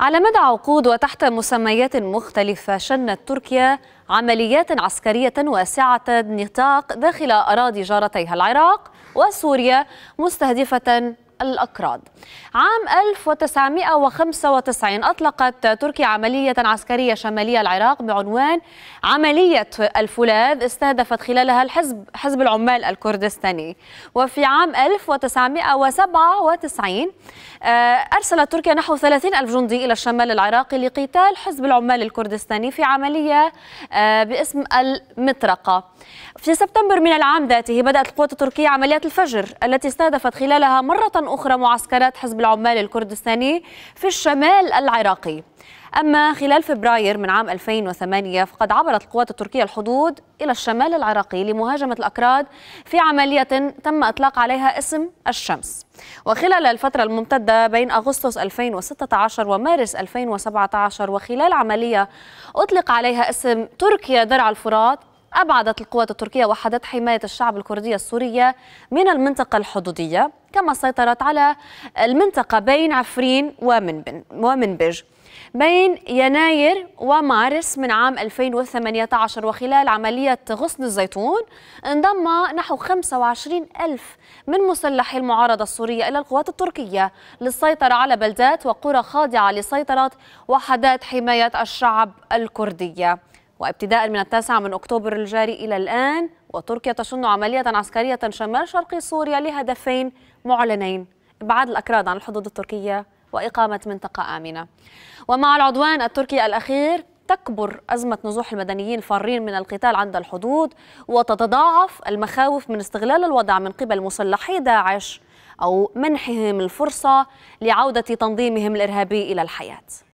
على مدى عقود وتحت مسميات مختلفة شنت تركيا عمليات عسكرية واسعة النطاق داخل أراضي جارتيها العراق وسوريا مستهدفة الأكراد عام 1995 أطلقت تركيا عملية عسكرية شمالية العراق بعنوان عملية الفولاذ استهدفت خلالها الحزب حزب العمال الكردستاني وفي عام 1997 آه، أرسلت تركيا نحو 30 ألف جندي إلى الشمال العراقي لقتال حزب العمال الكردستاني في عملية آه، باسم المطرقة في سبتمبر من العام ذاته بدأت القوات التركية عمليات الفجر التي استهدفت خلالها مرة أخرى معسكرات حزب العمال الكردستاني في الشمال العراقي أما خلال فبراير من عام 2008 فقد عبرت القوات التركية الحدود إلى الشمال العراقي لمهاجمة الأكراد في عملية تم إطلاق عليها اسم الشمس وخلال الفترة الممتدة بين أغسطس 2016 ومارس 2017 وخلال عملية أطلق عليها اسم تركيا درع الفرات أبعدت القوات التركية وحدات حماية الشعب الكردي السورية من المنطقة الحدودية كما سيطرت على المنطقة بين عفرين ومنبج بين يناير ومارس من عام 2018 وخلال عملية غصن الزيتون انضم نحو 25 ألف من مسلحي المعارضة السورية إلى القوات التركية للسيطرة على بلدات وقرى خاضعة لسيطرة وحدات حماية الشعب الكردية وابتداء من التاسع من أكتوبر الجاري إلى الآن وتركيا تشن عملية عسكرية شمال شرق سوريا لهدفين معلنين إبعاد الأكراد عن الحدود التركية وإقامة منطقة آمنة ومع العدوان التركي الأخير تكبر أزمة نزوح المدنيين الفارين من القتال عند الحدود وتتضاعف المخاوف من استغلال الوضع من قبل مسلحي داعش أو منحهم الفرصة لعودة تنظيمهم الإرهابي إلى الحياة